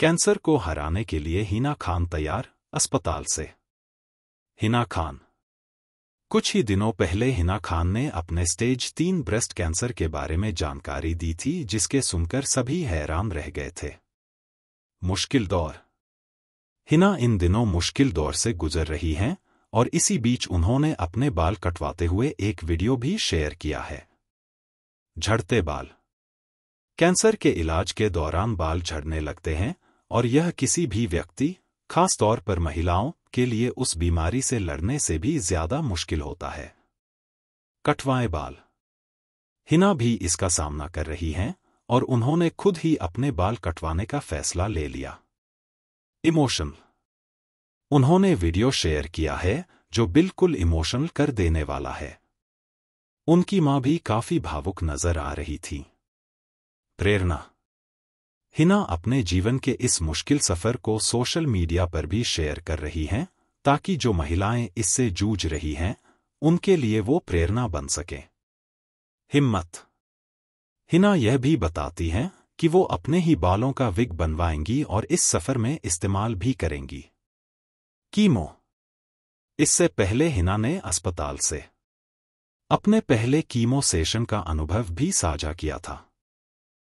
cancer को हराने के लिए हिना खान तैयार अस्पताल से हिना खान कुछ ही दिनों पहले हिना खान ने अपने स्टेज तीन ब्रेस्ट कैंसर के बारे में जानकारी दी थी जिसके सुनकर सभी हैरान रह गए थे मुश्किल दौर हिना इन दिनों मुश्किल दौर से गुजर रही हैं और इसी बीच उन्होंने अपने बाल कटवाते हुए एक वीडियो भी शेयर किया है झड़ते बाल कैंसर के इलाज के दौरान बाल झड़ने लगते हैं और यह किसी भी व्यक्ति खासतौर पर महिलाओं के लिए उस बीमारी से लड़ने से भी ज्यादा मुश्किल होता है कटवाएं बाल हिना भी इसका सामना कर रही हैं और उन्होंने खुद ही अपने बाल कटवाने का फैसला ले लिया इमोशन उन्होंने वीडियो शेयर किया है जो बिल्कुल इमोशनल कर देने वाला है उनकी मां भी काफी भावुक नजर आ रही थी प्रेरणा हिना अपने जीवन के इस मुश्किल सफ़र को सोशल मीडिया पर भी शेयर कर रही हैं ताकि जो महिलाएं इससे जूझ रही हैं उनके लिए वो प्रेरणा बन सके हिम्मत हिना यह भी बताती हैं कि वो अपने ही बालों का विग बनवाएंगी और इस सफ़र में इस्तेमाल भी करेंगी कीमो इससे पहले हिना ने अस्पताल से अपने पहले कीमो सेशन का अनुभव भी साझा किया था